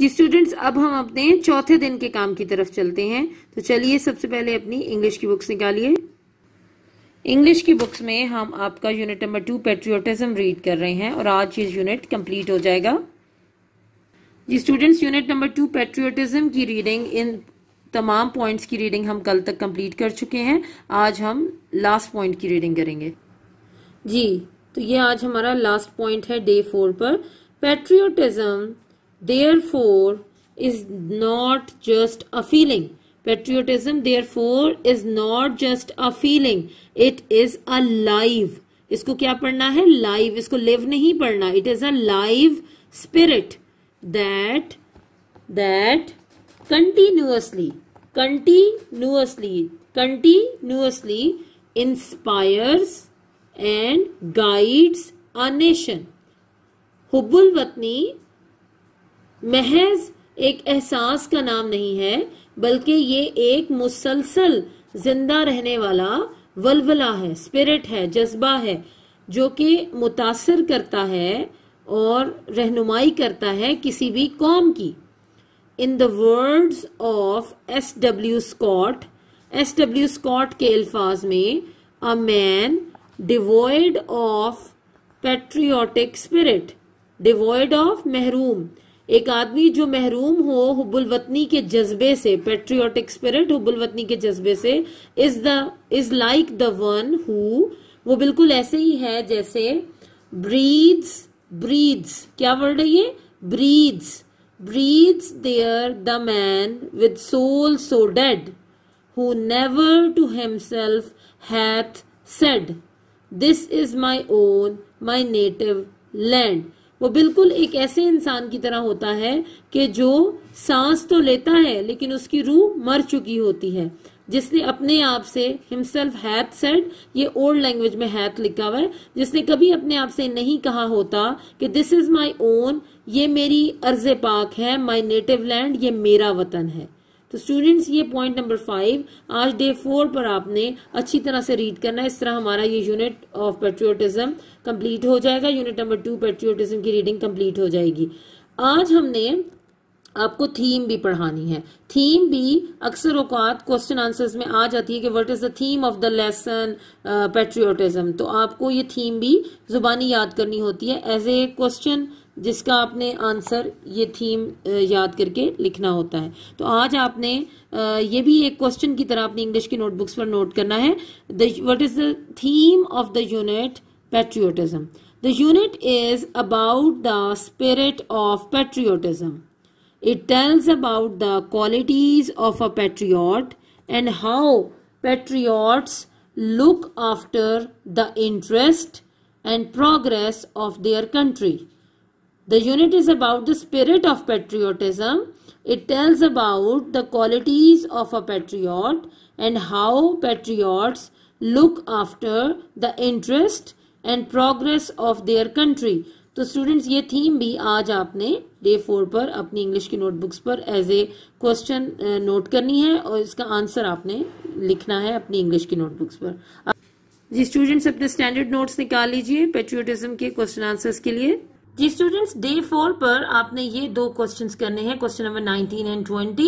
जी students अब हम अपने चौथे दिन के काम की तरफ चलते हैं तो चलिए सबसे पहले अपनी इंग्लिश की बुक्स निकालिए इंग्लिश की बुक्स में हम आपका unit number two patriotism read कर रहे हैं और आज ये यूनिट कंप्लीट हो जाएगा जी students unit number two patriotism की रीडिंग इन तमाम पॉइंट्स की रीडिंग हम कल तक कंप्लीट कर चुके हैं आज हम लास्ट पॉइंट की रीडिंग करेंगे जी तो ये आज हमारा लास्ट पॉइंट है डे फोर पर patriotism therefore is not just a feeling patriotism therefore is not just a feeling it is alive. live isko kya padhna live isko live nahi padhna it is a live spirit that that continuously continuously continuously inspires and guides a nation hubul watni महज एक एहसास का नाम नहीं है बल्कि ये एक मुसलसल जिंदा रहने वाला वलवला है स्पिरिट है जज्बा है जो कि मुतासर करता है और रहनुमाई करता है किसी भी कौम की in the words of S W Scott S W Scott के अल्फाज में a man devoid of patriotic spirit devoid of महरूम एक आदमी जो महरूम हो हुबुलवतनी के जज्बे से पेट्रियोटिक स्पिरिट हुबुलवतनी के जज्बे से is the is like the one who वो बिल्कुल ऐसे ही है जैसे ब्रीड्स ब्रीड्स क्या वर्ड है ये breeds breeds there the man with soul so dead who never to himself hath said this is my own my native land वो बिल्कुल एक ऐसे इंसान की तरह होता है कि जो सांस तो लेता है लेकिन उसकी रूह मर चुकी होती है जिसने अपने आप से हिमसेल्फ हैथ सेड ये ओल्ड लैंग्वेज में हैथ लिखा हुआ है जिसने कभी अपने आप से नहीं कहा होता कि दिस इज माई ओन ये मेरी अर्ज पाक है माई नेटिव लैंड ये मेरा वतन है तो स्टूडेंट्स ये पॉइंट नंबर फाइव आज डे फोर पर आपने अच्छी तरह से रीड करना है इस तरह हमारा ये यूनिट ऑफ पेट्रियोटिज्म कंप्लीट हो जाएगा यूनिट नंबर टू पेट्रियोटिज्म की रीडिंग कंप्लीट हो जाएगी आज हमने आपको थीम भी पढ़ानी है थीम भी अक्सर औकात क्वेश्चन आंसर्स में आ जाती है कि what is the theme of the lesson patriotism तो आपको ये थीम भी जुबानी याद करनी होती है एज ए क्वेश्चन जिसका आपने आंसर ये थीम याद करके लिखना होता है तो आज आपने ये भी एक क्वेश्चन की तरह अपनी इंग्लिश की नोटबुक्स पर नोट करना है what is the theme of the unit patriotism the unit is about the spirit of patriotism it tells about the qualities of a patriot and how patriots look after the interest and progress of their country The unit is about the spirit of patriotism. It tells about the qualities of a patriot and how patriots look after the interest and progress of their country. तो students ये theme भी आज आपने day four पर अपनी English की notebooks पर as a question note करनी है और इसका आंसर आपने लिखना है अपनी इंग्लिश की नोटबुक्स पर जी स्टूडेंट्स अपने स्टैंडर्ड नोट्स निकाल लीजिए पेट्रियोटिज्म के क्वेश्चन आंसर्स के लिए जी स्टूडेंट्स डे फोर पर आपने ये दो क्वेश्चंस करने हैं question number nineteen and twenty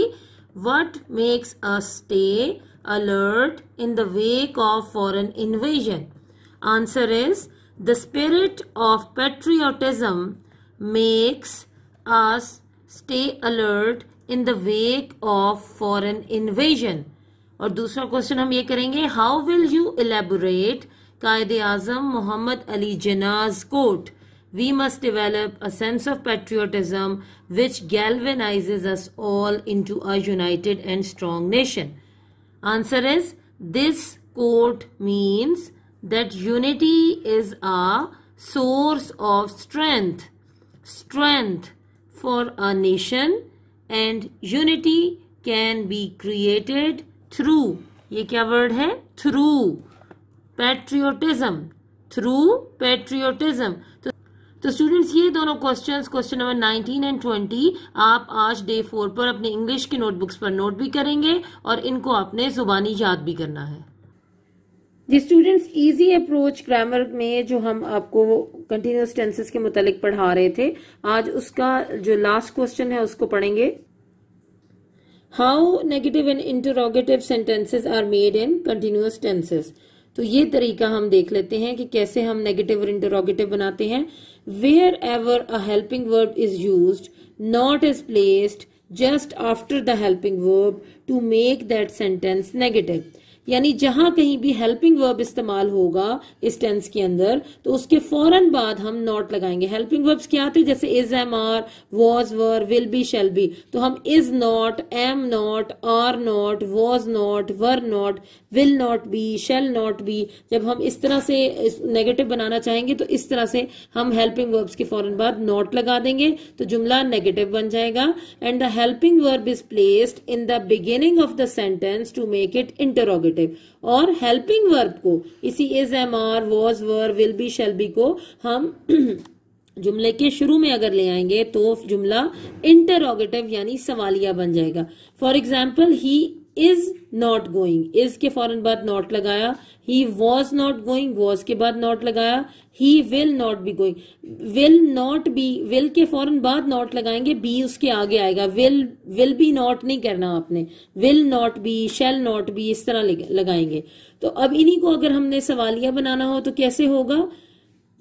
what makes a stay alert in the wake of foreign invasion answer is the spirit of patriotism makes us stay alert in the wake of foreign invasion और दूसरा question हम ये करेंगे how will you elaborate Quaid-e-Azam Mohammad Ali Jinnah's quote we must develop a sense of patriotism which galvanizes us all into a united and strong nation. Answer is this quote means that unity is a source of strength, strength for a nation and unity can be created through ये क्या word है through patriotism through patriotism तो तो students ये दोनों questions question number 19 and 20 आप आज day four पर अपने इंग्लिश के नोटबुक्स पर नोट भी करेंगे और इनको आपने जुबानी याद भी करना है जी स्टूडेंट्स इजी अप्रोच ग्रामर में जो हम आपको कंटिन्यूस टेंसेस के मुतालिक पढ़ा रहे थे आज उसका जो लास्ट क्वेश्चन है उसको पढ़ेंगे how negative and interrogative sentences are made in continuous tenses तो ये तरीका हम देख लेते हैं कि कैसे हम नेगेटिव और इंटरोगेटिव बनाते हैं wherever a helping verb is use not is placed just after the helping verb to make that sentence negative यानी जहां कहीं भी हेल्पिंग वर्ब इस्तेमाल होगा इस टेंस के अंदर तो उसके फौरन बाद हम नॉट लगाएंगे हेल्पिंग वर्ब्स क्या थे जैसे is am are was were will be shall be तो हम is not am not are not was not were not will not be shall not be जब हम इस तरह से नेगेटिव बनाना चाहेंगे तो इस तरह से हम हेल्पिंग वर्ब्स के फौरन बाद नॉट लगा देंगे तो जुमला नेगेटिव बन जाएगा and the helping verb is placed in the beginning of the sentence to make it interrogative adjective और हेल्पिंग वर्ब को इसी is am are was were will be shall be को हम जुमले के शुरू में अगर ले आएंगे तो जुमला इंटरोगेटिव यानी सवालिया बन जाएगा for example he is not going is के फॉरन बाद नॉट लगाया he was not going was के बाद नॉट लगाया he will not be going will not be will के फॉरन बाद नॉट लगाएंगे बी उसके आगे आएगा विल विल बी नॉट नहीं करना आपने will not be shall not be इस तरह लगाएंगे तो अब इन्हीं को अगर हमने सवालिया बनाना हो तो कैसे होगा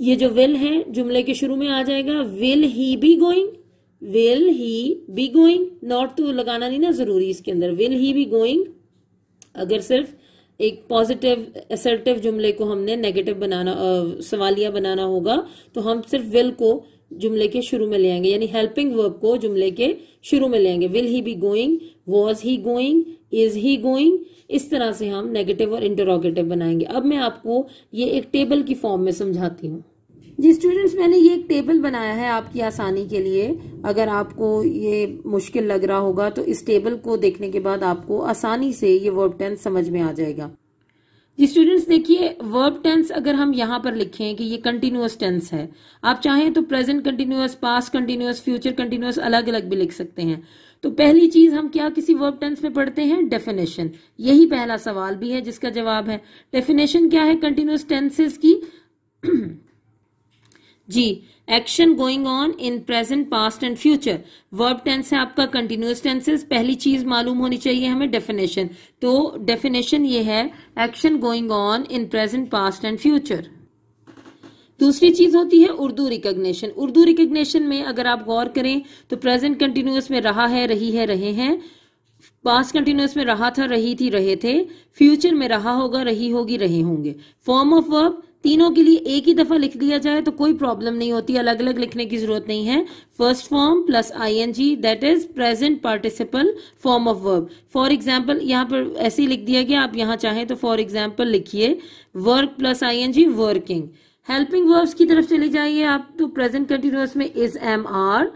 ये जो विल है जुमले के शुरू में आ जाएगा will he be going will he be going not to लगाना नहीं ना जरूरी इसके अंदर विल ही बी गोइंग अगर सिर्फ एक पॉजिटिव असर्टिव जुमले को हमने नेगेटिव बनाना सवालिया बनाना होगा तो हम सिर्फ विल को जुमले के शुरू में ले आएंगे यानी हेल्पिंग वर्ब को जुमले के शुरू में ले आएंगे will he be going was he going is he going इस तरह से हम नेगेटिव और इंटरोगेटिव बनाएंगे अब मैं आपको ये एक टेबल की फॉर्म में समझाती हूँ जी स्टूडेंट्स मैंने ये एक टेबल बनाया है आपकी आसानी के लिए अगर आपको ये मुश्किल लग रहा होगा तो इस टेबल को देखने के बाद आपको आसानी से ये वर्ब टेंस समझ में आ जाएगा जी स्टूडेंट्स देखिए वर्ब टेंस अगर हम यहाँ पर लिखें कि ये कंटिन्यूस टेंस है आप चाहें तो present continuous past continuous future continuous अलग अलग भी लिख सकते हैं तो पहली चीज हम क्या किसी वर्ब टेंस में पढ़ते हैं डेफिनेशन यही पहला सवाल भी है जिसका जवाब है डेफिनेशन क्या है कंटिन्यूस टेंसेस की जी action going on in present past and future verb tense है आपका कंटिन्यूस टेंसेस पहली चीज मालूम होनी चाहिए हमें डेफिनेशन तो डेफिनेशन ये है action going on in present past and future दूसरी चीज होती है उर्दू रिकोग्नेशन उर्दू रिकोग्नेशन में अगर आप गौर करें तो प्रेजेंट कंटिन्यूस में रहा है रही है रहे हैं पास्ट कंटिन्यूस में रहा था रही थी रहे थे फ्यूचर में रहा होगा रही होगी रहे होंगे फॉर्म ऑफ वर्ब तीनों के लिए एक ही दफा लिख दिया जाए तो कोई प्रॉब्लम नहीं होती अलग अलग लिखने की जरूरत नहीं है first form plus ING that is present participle form of verb for example यहाँ पर ऐसे ही लिख दिया गया आप यहाँ चाहें तो फॉर एग्जाम्पल लिखिए work plus ING working helping verbs की तरफ चले जाइए आप तो प्रेजेंट कंटिन्यूस में is am are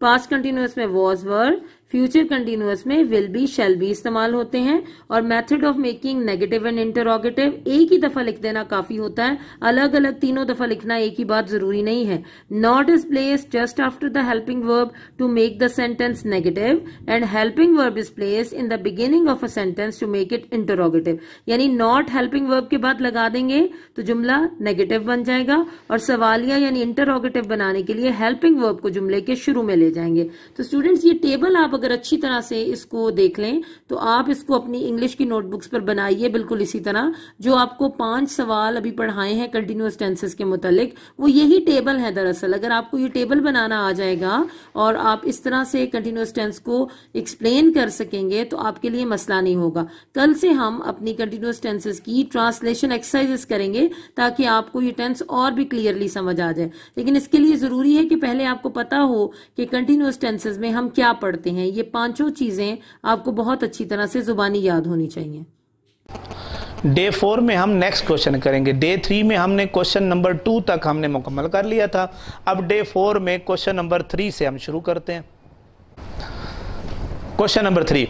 past continuous में वॉज वर फ्यूचर कंटिन्यूस में विल बी शेल बी इस्तेमाल होते हैं और method of making negative and interrogative एक ही दफा लिख देना काफी होता है अलग अलग तीनों दफा लिखना एक ही बात जरूरी नहीं है not is place just after the helping verb to make the sentence negative and helping verb is place in the beginning of a sentence to make it interrogative यानी नॉट हेल्पिंग वर्ब के बाद लगा देंगे तो जुमला negative बन जाएगा और सवालिया यानी इंटरोगेटिव बनाने के लिए हेल्पिंग वर्ब को जुमले के शुरू में ले जाएंगे तो स्टूडेंट्स ये टेबल आप अगर अच्छी तरह से इसको देख लें तो आप इसको अपनी इंग्लिश की नोटबुक्स पर बनाइए बिल्कुल इसी तरह जो आपको पांच सवाल अभी पढ़ाए हैं कंटिन्यूस टेंसेस के मुतलिक वो यही टेबल है दरअसल अगर आपको ये टेबल बनाना आ जाएगा और आप इस तरह से कंटिन्यूस टेंस को एक्सप्लेन कर सकेंगे तो आपके लिए मसला नहीं होगा कल से हम अपनी कंटिन्यूस टेंसेस की ट्रांसलेशन एक्सरसाइजेस करेंगे ताकि आपको ये टेंस और भी क्लियरली समझ आ जाए लेकिन इसके लिए जरूरी है कि पहले आपको पता हो कि कंटिन्यूस टेंसेज में हम क्या पढ़ते हैं हैं ये पांचों चीज़ें आपको बहुत अच्छी तरह से ज़ुबानी याद होनी चाहिए डे फोर में हम नेक्स्ट क्वेश्चन करेंगे डे थ्री में हमने क्वेश्चन नंबर टू तक हमने मुकम्मल कर लिया था अब डे फोर में क्वेश्चन नंबर थ्री से हम शुरू करते हैं question number three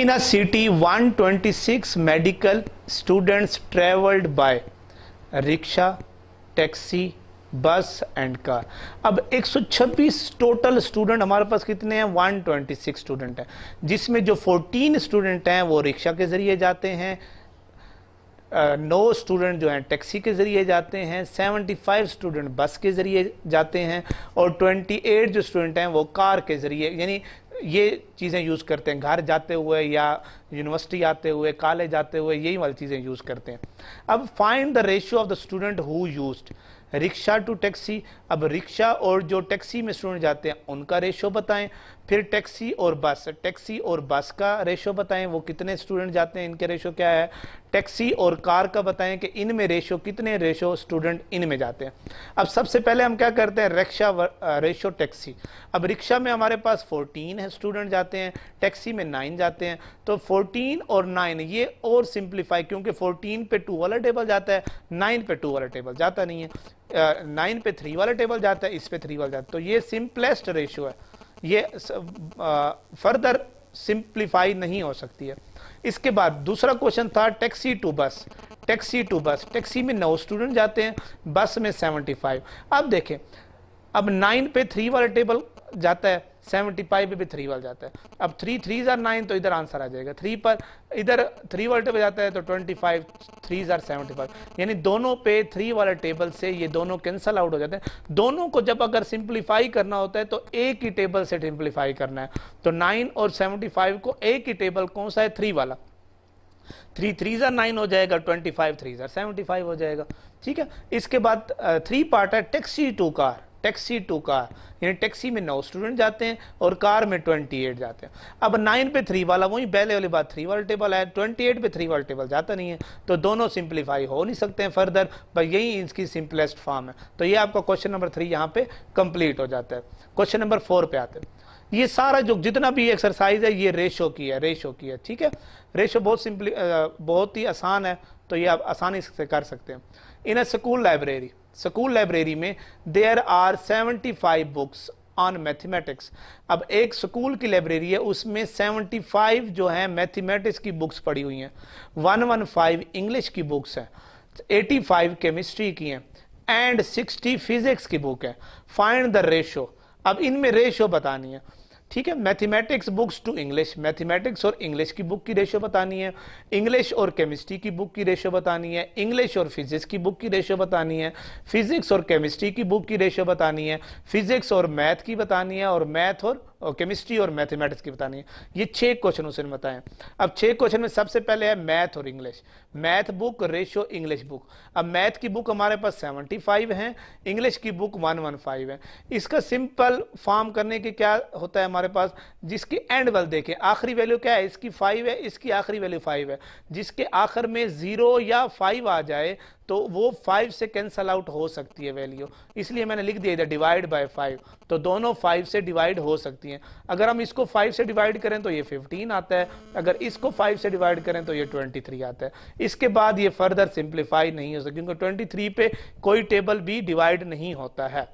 in a city 126 medical students travelled by rickshaw taxi bus and car अब 126 टोटल स्टूडेंट हमारे पास कितने हैं 126 स्टूडेंट हैं जिसमें जो 14 स्टूडेंट हैं वो रिक्शा के ज़रिए जाते हैं नौ स्टूडेंट जो हैं टैक्सी के ज़रिए जाते हैं 75 स्टूडेंट बस के ज़रिए जाते हैं और 28 जो स्टूडेंट हैं वो कार के ज़रिए यानी ये चीज़ें यूज़ करते हैं घर जाते हुए या यूनिवर्सिटी आते हुए कॉलेज आते हुए यही वाली चीज़ें यूज़ करते हैं अब find the ratio of the student who used rickshaw to taxi अब रिक्शा और जो टैक्सी में स्टूडेंट जाते हैं उनका रेशो बताएं फिर टैक्सी और बस टैक्सी और बस का रेशो बताएं वो कितने स्टूडेंट जाते हैं इनके रेशो क्या है टैक्सी और कार का बताएं कि इनमें रेशो कितने रेशो स्टूडेंट इनमें जाते हैं अब सबसे पहले हम क्या करते हैं रिक्शा रेशो टैक्सी अब रिक्शा में हमारे पास 14 है स्टूडेंट जाते हैं टैक्सी में 9 जाते हैं तो 14 और 9 ये और सिंप्लीफाई क्योंकि 14 पे 2 वाला टेबल जाता है 9 पे 2 वाला टेबल जाता नहीं है नाइन पे थ्री वाला टेबल जाता है इस पे थ्री वाला जाता है तो ये सिंपलेस्ट रेशो है ये फर्दर सिंप्लीफाई नहीं हो सकती है इसके बाद दूसरा क्वेश्चन था taxi to bus taxi to bus taxi में नौ स्टूडेंट जाते हैं बस में सेवेंटी फाइव अब देखें अब नाइन पे थ्री वाला टेबल जाता है सेवेंटी फाइव पे भी थ्री वाल जाता है अब थ्री थ्री जार नाइन तो इधर आंसर आ जाएगा थ्री पर इधर थ्री वाले टेबल जाता है तो twenty five three are seventy five यानी दोनों पे थ्री वाले टेबल से ये दोनों कैंसल आउट हो जाते हैं दोनों को जब अगर सिंप्लीफाई करना होता है तो एक ही टेबल से सिंप्लीफाई करना है तो नाइन और सेवेंटी फाइव को एक ही टेबल कौन सा है थ्री वाला थ्री थ्री ज़ार नाइन हो जाएगा twenty five three are seventy five हो जाएगा ठीक है इसके बाद थ्री पार्ट है taxi to car taxi to car यानी टैक्सी में नौ स्टूडेंट जाते हैं और कार में ट्वेंटी एट जाते हैं अब नाइन पे थ्री वाला वहीं पहले वाली बात थ्री वाला टेबल है ट्वेंटी एट पे थ्री वाला टेबल जाता नहीं है तो दोनों सिंप्लीफाई हो नहीं सकते हैं फर्दर पर यही इसकी सिंपलेस्ट फॉर्म है तो ये आपका क्वेश्चन नंबर थ्री यहाँ पे कंप्लीट हो जाता है क्वेश्चन नंबर फोर पे आते हैं ये सारा जो जितना भी एक्सरसाइज है ये रेशो की है रेशो की है ठीक है रेशो बहुत सिंपली बहुत ही आसान है तो ये आप आसानी से कर सकते हैं in a school library school library में there are 75 books on mathematics अब एक स्कूल की लाइब्रेरी है उसमें 75 जो है मैथमेटिक्स की बुक्स पड़ी हुई हैं 115 इंग्लिश की बुक्स हैं 85 केमिस्ट्री की हैं एंड 60 फिजिक्स की बुक है फाइंड द रेशो अब इनमें रेशो बतानी है ठीक है mathematics books to English mathematics और इंग्लिश की बुक की रेशियो बतानी है इंग्लिश और केमिस्ट्री की बुक की रेशियो बतानी है इंग्लिश और फिजिक्स की बुक की रेशियो बतानी है फिजिक्स और केमिस्ट्री की बुक की रेशियो बतानी है फिजिक्स और मैथ की बतानी है और मैथ और और केमिस्ट्री और मैथमेटिक्स की बतानी है ये छह क्वेश्चन उसने बताएं अब छह क्वेश्चन में सबसे पहले है मैथ और English math book ratio English book अब मैथ की बुक हमारे पास फाइव है इंग्लिश की बुक वन वन फाइव है इसका सिंपल फॉर्म करने के क्या होता है हमारे पास जिसकी एंड वल देखें आखिरी वैल्यू क्या है इसकी फाइव है इसकी आखिरी वैल्यू फाइव है जिसके आखिर में ज़ीरो या फाइव आ जाए तो वो फाइव से कैंसल आउट हो सकती है वैल्यू इसलिए मैंने लिख दिया इधर डिवाइड बाय फाइव तो दोनों फाइव से डिवाइड हो सकती हैं अगर हम इसको फाइव से डिवाइड करें तो ये फिफ्टीन आता है अगर इसको फाइव से डिवाइड करें तो ये ट्वेंटी थ्री आता है इसके बाद ये फर्दर सिंप्लीफाई नहीं हो सकती क्योंकि ट्वेंटी थ्री पे कोई टेबल भी डिवाइड नहीं होता है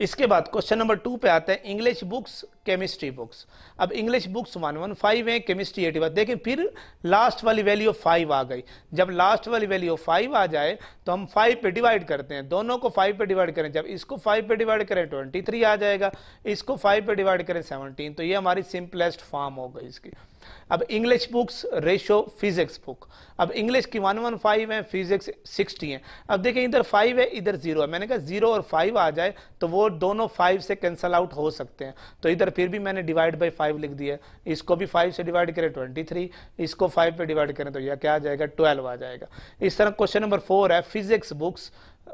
इसके बाद क्वेश्चन नंबर टू पे आते हैं इंग्लिश बुक्स केमिस्ट्री बुक्स अब English books one one five है केमिस्ट्री एटी वन देखें फिर लास्ट वाली वैल्यू ऑफ फाइव आ गई जब लास्ट वाली वैल्यू ऑफ फाइव आ जाए तो हम फाइव पे डिवाइड करते हैं दोनों को फाइव पे डिवाइड करें जब इसको फाइव पे डिवाइड करें ट्वेंटी थ्री आ जाएगा इसको फाइव पे डिवाइड करें सेवनटीन तो ये हमारी सिंपलेस्ट फॉर्म हो गई इसकी अब English books ratio physics book अब इंग्लिश की वन वन फाइव है फिजिक्स सिक्सटी है अब देखिए इधर फाइव है इधर जीरो है मैंने कहा जीरो और फाइव आ जाए तो वो दोनों फाइव से कैंसल आउट हो सकते हैं तो इधर फिर भी मैंने डिवाइड बाई फाइव लिख दिया इसको भी फाइव से डिवाइड करें ट्वेंटी थ्री इसको फाइव पर डिवाइड करें तो यह क्या आ जाएगा ट्वेल्व आ जाएगा इस तरह क्वेश्चन नंबर फोर है physics books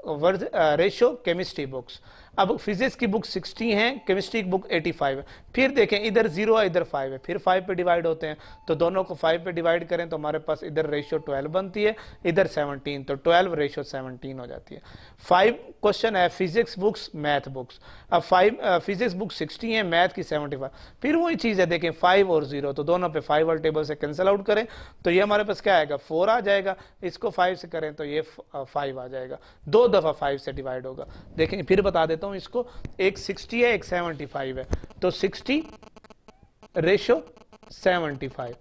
versus ratio chemistry books अब फिजिक्स की बुक 60 है केमिस्ट्री की बुक 85 है फिर देखें इधर जीरो है इधर फाइव है फिर फाइव पे डिवाइड होते हैं तो दोनों को फाइव पे डिवाइड करें तो हमारे पास इधर रेशियो ट्वेल्व बनती है इधर सेवनटीन तो ट्वेल्व रेशियो सेवनटीन हो जाती है फाइव क्वेश्चन है फिजिक्स बुक्स मैथ बुक्स अब फाइव फिजिक्स बुक सिक्सटी है मैथ की सेवेंटी फिर वही चीज़ है देखें फाइव और जीरो तो दोनों पे फाइव और टेबल से कैंसिल आउट करें तो ये हमारे पास क्या आएगा फोर आ जाएगा इसको फाइव से करें तो ये फाइव आ जाएगा दो दफ़ा फाइव से डिवाइड होगा देखें फिर बता देता लेता हूं इसको एक 60 है एक 75 है तो 60 रेशो 75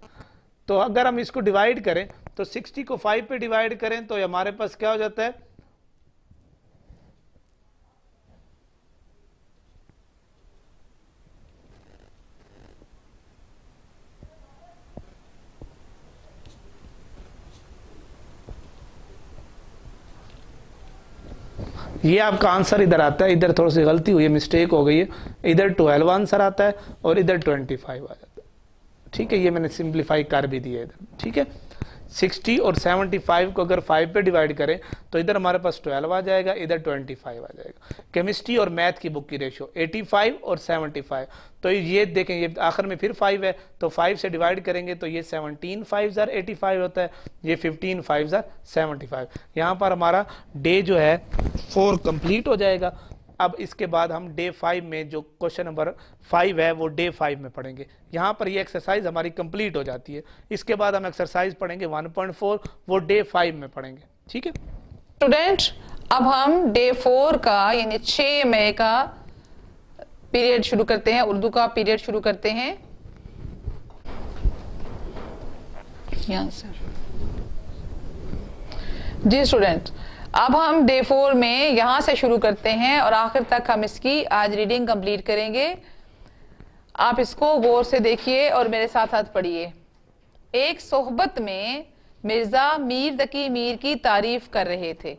तो अगर हम इसको डिवाइड करें तो 60 को 5 पे डिवाइड करें तो हमारे पास क्या हो जाता है ये आपका आंसर इधर आता है इधर थोड़ी सी गलती हुई है मिस्टेक हो गई है इधर ट्वेल्व आंसर आता है और इधर ट्वेंटी फाइव आ जाता है ठीक है ये मैंने सिंप्लीफाई कर भी दिया इधर ठीक है सिक्सटी और सेवेंटी फाइव को अगर फाइव पे डिवाइड करें तो इधर हमारे पास 12 आ जाएगा इधर 25 आ जाएगा केमिस्ट्री और मैथ की बुक की रेशियो 85 और 75 तो ये देखें ये आखिर में फिर 5 है तो 5 से डिवाइड करेंगे तो ये 17 फाइव ज़ार एटी होता है ये 15 फाइव ज़ार सेवेंटी यहाँ पर हमारा डे जो है फोर कंप्लीट हो जाएगा अब इसके बाद हम डे फाइव में जो क्वेश्चन नंबर फाइव है वो डे फाइव में पढ़ेंगे यहाँ पर ये एक्सरसाइज हमारी कंप्लीट हो जाती है इसके बाद हम एक्सरसाइज पढ़ेंगे 1.4 वो डे फाइव में पढ़ेंगे ठीक है स्टूडेंट अब हम डे फोर का यानी छ मई का पीरियड शुरू करते हैं उर्दू का पीरियड शुरू करते हैं जी स्टूडेंट अब हम डे फोर में यहां से शुरू करते हैं और आखिर तक हम इसकी आज रीडिंग कंप्लीट करेंगे आप इसको गौर से देखिए और मेरे साथ साथ पढ़िए एक सोहबत में मिर्ज़ा मीर दकी मीर की तारीफ कर रहे थे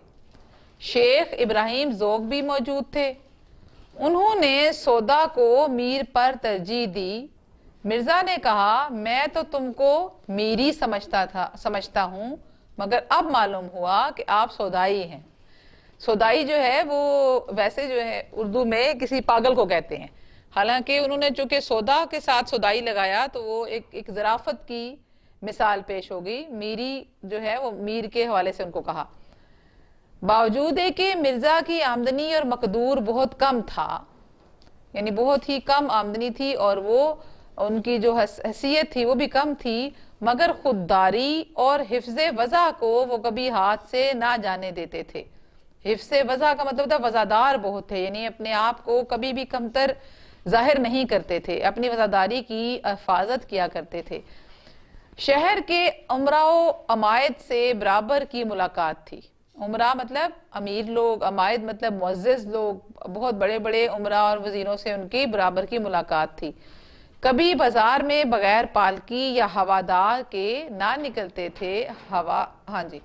शेख इब्राहिम जोग भी मौजूद थे उन्होंने सौदा को मीर पर तरजीह दी मिर्ज़ा ने कहा मैं तो तुमको मीरी समझता था समझता हूँ मगर अब मालूम हुआ कि आप सौदाई हैं सौदाई जो है वो वैसे जो है उर्दू में किसी पागल को कहते हैं हालांकि उन्होंने चूंकि सौदा के साथ सौदाई लगाया तो वो एक एक जराफत की मिसाल पेश होगी मीरी जो है वो मीर के हवाले से उनको कहा बावजूद कि मिर्जा की आमदनी और मकदूर बहुत कम था यानी बहुत ही कम आमदनी थी और वो उनकी जो हैसियत थी वो भी कम थी मगर खुददारी और हिफ्ज वज़ा को वो कभी हाथ से ना जाने देते थे हिफ्स वज़ा का मतलब था वज़ादार बहुत थे यानी अपने आप को कभी भी कमतर जाहिर नहीं करते थे अपनी वज़ादारी की हिफाजत किया करते थे शहर के उमराओ अमायद से बराबर की मुलाकात थी उमरा मतलब अमीर लोग अमायद मतलब मुज्ज़ लोग बहुत बड़े बड़े उमरा और वजीरों से उनकी बराबर की मुलाकात थी कभी बाजार में बगैर पालकी या हवादार के ना निकलते थे हवा हाँ जी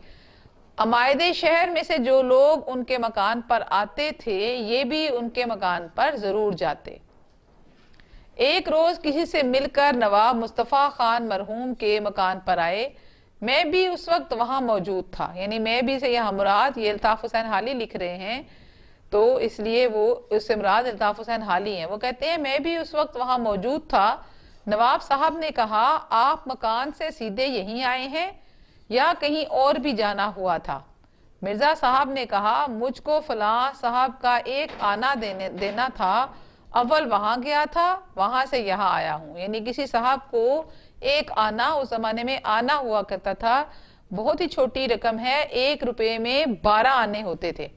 अमायद शहर में से जो लोग उनके मकान पर आते थे ये भी उनके मकान पर ज़रूर जाते एक रोज किसी से मिलकर नवाब मुस्तफ़ा खान मरहूम के मकान पर आए मैं भी उस वक्त वहाँ मौजूद था यानी मैं भी से यह हमराद ये अल्ताफ़ हुसैन हाली लिख रहे हैं तो इसलिए वो उस इमराद अल्ताफ़ हुसैन हाली हैं वो कहते हैं मैं भी उस वक्त वहाँ मौजूद था नवाब साहब ने कहा आप मकान से सीधे यहीं आए हैं या कहीं और भी जाना हुआ था मिर्ज़ा साहब ने कहा मुझको फलां साहब का एक आना देने देना था अव्वल वहां गया था वहां से यहाँ आया हूँ यानी किसी साहब को एक आना उस जमाने में आना हुआ करता था बहुत ही छोटी रकम है एक रुपये में बारह आने होते थे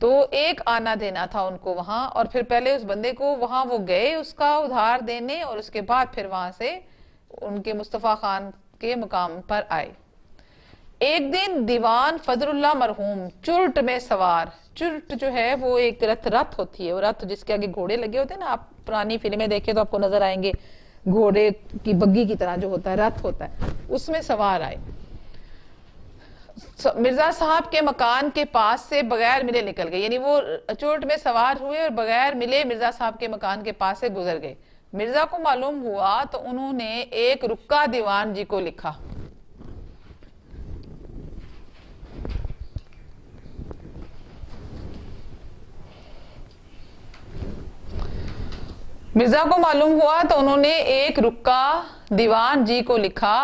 तो एक आना देना था उनको वहां और फिर पहले उस बंदे को वहां वो गए उसका उधार देने और उसके बाद फिर वहां से उनके मुस्तफ़ा खान के मुकाम पर आए एक दिन दीवान फजरुल्ला मरहूम चुरट में सवार चुरट जो है वो एक रथ रथ होती है रथ जिसके आगे घोड़े लगे होते हैं ना आप पुरानी फिल्में देखें तो आपको नजर आएंगे घोड़े की बग्गी की तरह जो होता है रथ होता है उसमें सवार आए मिर्जा साहब के मकान के पास से बगैर मिले निकल गए यानी वो चोट में सवार हुए और बगैर मिले मिर्जा साहब के मकान के पास से गुजर गए मिर्जा को मालूम हुआ तो उन्होंने एक रुक्का दीवान जी को लिखा मिर्जा को मालूम हुआ तो उन्होंने एक रुक्का दीवान जी को लिखा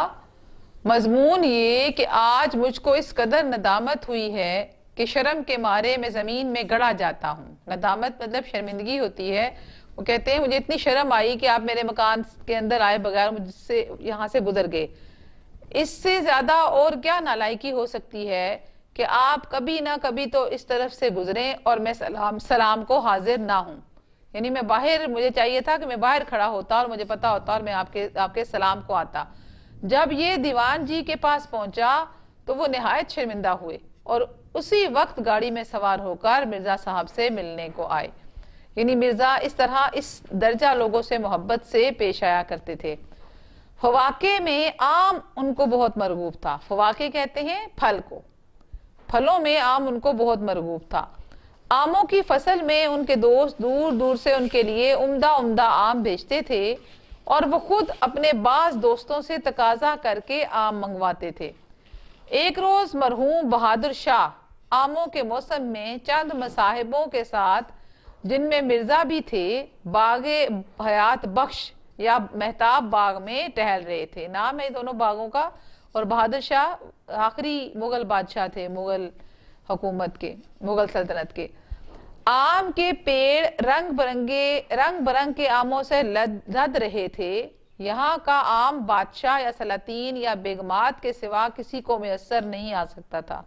मजमून ये कि आज मुझको इस कदर नदामत हुई है कि शर्म के मारे मैं ज़मीन में गड़ा जाता हूँ नदामत मतलब शर्मिंदगी होती है वो कहते हैं मुझे इतनी शर्म आई कि आप मेरे मकान के अंदर आए बगैर मुझसे यहाँ से गुजर गए इससे ज़्यादा और क्या नालायकी हो सकती है कि आप कभी ना कभी तो इस तरफ से गुजरें और मैं सलाम सलाम को हाजिर ना हूँ यानी मैं बाहर मुझे चाहिए था कि मैं बाहर खड़ा होता और मुझे पता होता और मैं आपके आपके सलाम को आता जब ये दीवान जी के पास पहुंचा तो वो नहायत शर्मिंदा हुए और उसी वक्त गाड़ी में सवार होकर मिर्जा साहब से मिलने को आए यानी मिर्जा इस तरह इस दर्जा लोगों से मोहब्बत से पेश आया करते थे फवाके में आम उनको बहुत मरगूब था फवाके कहते हैं फल को फलों में आम उनको बहुत मरगूब था आमों की फसल में उनके दोस्त दूर दूर से उनके लिए उम्दा उम्दा आम भेजते थे और वो खुद अपने बास दोस्तों से तकाजा करके आम मंगवाते थे एक रोज़ मरहूम बहादुर शाह आमों के मौसम में चंद मसाहिबों के साथ जिनमें मिर्ज़ा भी थे बाग हयात बख्श या मेहताब बाग में टहल रहे थे नाम है दोनों बागों का और बहादुर शाह आखिरी मुग़ल बादशाह थे मुग़ल हुकूमत के मुगल सल्तनत के आम के पेड़ रंग बिरंगे रंग बिरंग के आमों से लद, लद रहे थे यहाँ का आम बादशाह या सलातीन या बेगमात के सिवा किसी को मैसर नहीं आ सकता था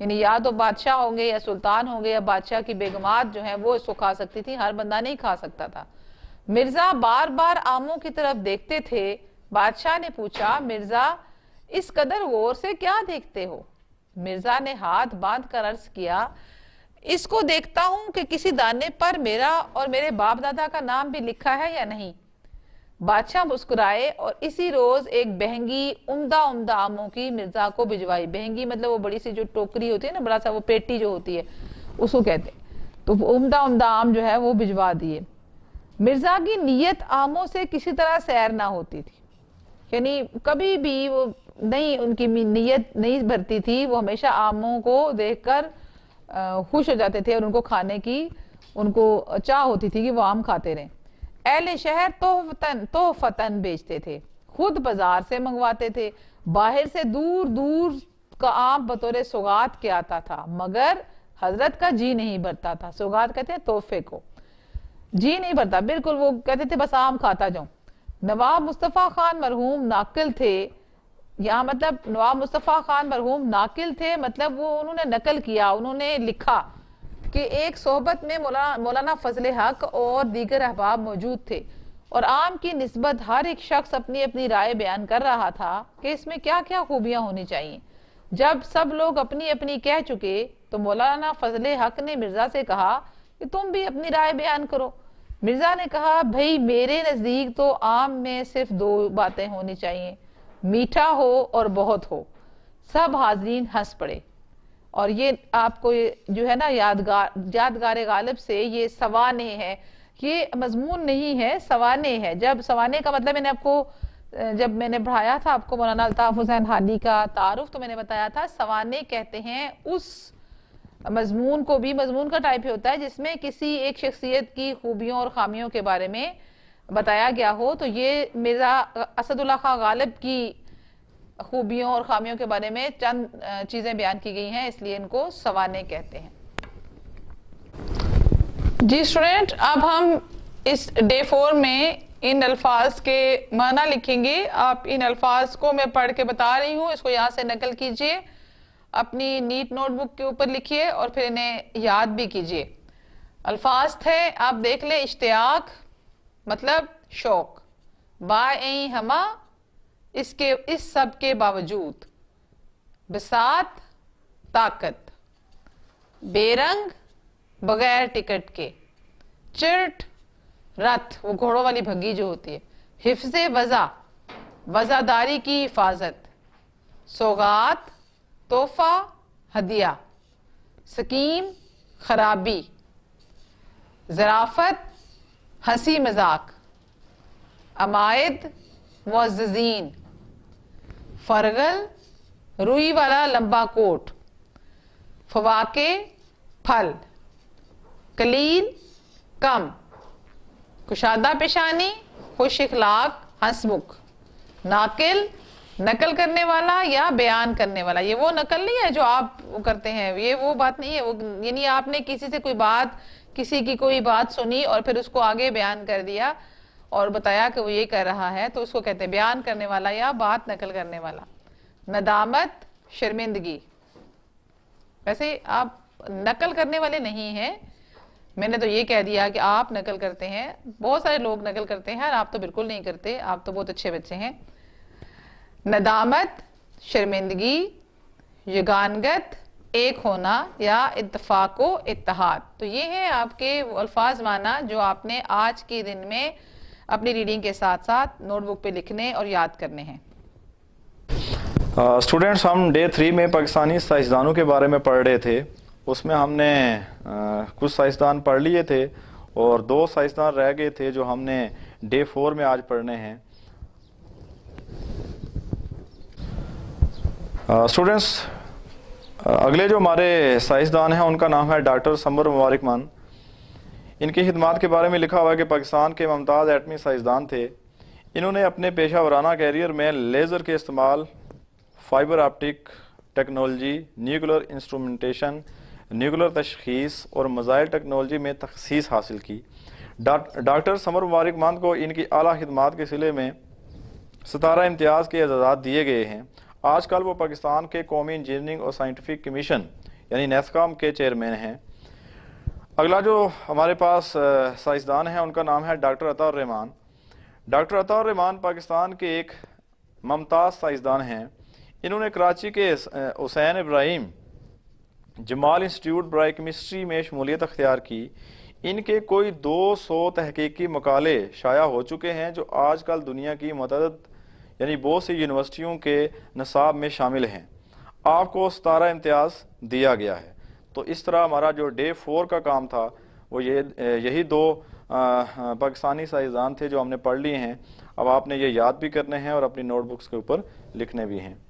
यानी या तो बादशाह होंगे या सुल्तान होंगे या बादशाह की बेगमात जो है वो इसको खा सकती थी हर बंदा नहीं खा सकता था मिर्जा बार बार आमों की तरफ देखते थे बादशाह ने पूछा मिर्जा इस कदर गौर से क्या देखते हो मिर्जा ने हाथ बांध कर अर्ज किया इसको देखता हूं कि किसी दाने पर मेरा और मेरे बाप दादा का नाम भी लिखा है या नहीं बादशाह मुस्कुराए और इसी रोज एक बहंगी उम्दा उम्दा आमों की मिर्जा को भिजवाई बहंगी मतलब वो बड़ी सी जो टोकरी होती है ना बड़ा सा वो पेटी जो होती है उसको कहते तो उम्दा उम्दा आम जो है वो भिजवा दिए मिर्जा की नीयत आमों से किसी तरह सैर ना होती थी यानी कभी भी वो नहीं उनकी नीयत नहीं भरती थी वो हमेशा आमों को देखकर खुश हो जाते थे और उनको खाने की उनको चाह होती थी कि वो आम खाते रहें अहल शहर तोहफतन तोहफतन बेचते थे खुद बाजार से मंगवाते थे बाहर से दूर दूर का आम बतौर सौगात के आता था मगर हजरत का जी नहीं भरता था सौगात कहते हैं तोहफे को जी नहीं भरता बिल्कुल वो कहते थे बस आम खाता जाऊं नवाब मुस्तफ़ा खान मरहूम नाकिल थे यहाँ मतलब नवाब मुस्तफ़ा खान मरहूम नाकिल थे मतलब वो उन्होंने नकल किया उन्होंने लिखा कि एक सोहबत में मौलाना मौलाना फजल हक और दीगर अहबाब मौजूद थे और आम की नस्बत हर एक शख्स अपनी अपनी राय बयान कर रहा था कि इसमें क्या क्या खूबियाँ होनी चाहिए जब सब लोग अपनी अपनी कह चुके तो मौलाना फजल हक ने मिर्ज़ा से कहा कि तुम भी अपनी राय बयान करो मिर्ज़ा ने कहा भाई मेरे नज़दीक तो आम में सिर्फ दो बातें होनी चाहिए मीठा हो और बहुत हो सब हाजरीन हंस पड़े और ये आपको जो है ना यादगार यादगार गालिब से ये सवाने है ये मजमून नहीं है सवाने है जब सवाने का मतलब मैंने आपको जब मैंने पढ़ाया था आपको मौलाना अल्ताफ हुसैन हानी का तारुफ तो मैंने बताया था सवाने कहते हैं उस मजमून को भी मजमून का टाइप ही होता है जिसमें किसी एक शख्सियत की खूबियों और खामियों के बारे में बताया गया हो तो ये मिर्ज़ा असदुल्ला खां गालिब की खूबियों और खामियों के बारे में चंद चीज़ें बयान की गई हैं इसलिए इनको सवाने कहते हैं जी स्टूडेंट अब हम इस डे फोर में इन अल्फाज के माना लिखेंगे आप इन अल्फाज को मैं पढ़ के बता रही हूँ इसको यहाँ से नकल कीजिए अपनी नीट नोटबुक के ऊपर लिखिए और फिर इन्हें याद भी कीजिए अल्फाज थे आप देख लें इश्तियाक मतलब शौक बा हमा इसके इस सब के बावजूद बसात ताकत बेरंग बगैर टिकट के चिट रथ वो घोड़ों वाली भग्गी जो होती है हिफ्ज वज़ा वज़ादारी की हिफाजत सौगात तोहफा हदिया सकीम खराबी जराफत हंसी मजाक अमायद मोजीन फरगल रुई वाला लंबा कोट फवाके फल कलील कम कुशादा पेशानी खुश इखलाक हंसमुख नाकिल नकल करने वाला या बयान करने वाला ये वो नकल नहीं है जो आप करते हैं ये वो बात नहीं है वो यानी आपने किसी से कोई बात किसी की कोई बात सुनी और फिर उसको आगे बयान कर दिया और बताया कि वो ये कर रहा है तो उसको कहते हैं बयान करने वाला या बात नकल करने वाला नदामत शर्मिंदगी वैसे आप नकल करने वाले नहीं हैं मैंने तो ये कह दिया कि आप नकल करते हैं बहुत सारे लोग नकल करते हैं और आप तो बिल्कुल नहीं करते आप तो बहुत अच्छे बच्चे हैं नदामत शर्मिंदगी युगानगत एक होना या इतफाक इतहाद तो ये है आपके अल्फाज माना जो आपने आज के दिन में अपनी रीडिंग के साथ साथ नोटबुक पे लिखने और याद करने हैं स्टूडेंट्स uh, हम डे थ्री में पाकिस्तानी साइंसदानों के बारे में पढ़ रहे थे उसमें हमने uh, कुछ साइंसदान पढ़ लिए थे और दो साइंसदान रह गए थे जो हमने डे फोर में आज पढ़ने हैं स्टूडेंट्स uh, अगले जो हमारे साइंसदान हैं उनका नाम है डॉक्टर समर मुबारकमान इनकी खिदमत के बारे में लिखा हुआ है कि पाकिस्तान के ममताज़ एटमी साइंसदान थे इन्होंने अपने पेशा वराना कैरियर में लेज़र के इस्तेमाल fibre optic technology nuclear instrumentation nuclear तशखीस और मज़ाइल टेक्नोलॉजी में तखसीस हासिल की डॉक्टर समर मुबारकमान को इनकी अली खदमात के सिले में सतारा इम्तियाज़ के एजाज दिए गए हैं आजकल वो पाकिस्तान के कौमी इंजीनियरिंग और साइंटिफिक कमीशन यानी नेफकॉम के चेयरमैन हैं अगला जो हमारे पास साइंसदान हैं उनका नाम है डॉक्टर अता रहमान डॉक्टर अता रहमान पाकिस्तान के एक ममताज़ साइंसदान हैं इन्होंने कराची के हुसैन इब्राहिम जमाल इंस्टीट्यूट ब्राई कमिस्ट्री में शमूलियत अख्तियार की इनके कोई 200 तहकीकी मकाले शाया हो चुके हैं जो आजकल दुनिया की मतदद यानी बहुत सी यूनिवर्सिटियों के नसाब में शामिल हैं आपको सतारा इम्तियाज़ दिया गया है तो इस तरह हमारा जो डे फोर का काम था वो ये यही दो पाकिस्तानी साइजान थे जो हमने पढ़ लिए हैं अब आपने ये याद भी करने हैं और अपनी नोटबुक्स के ऊपर लिखने भी हैं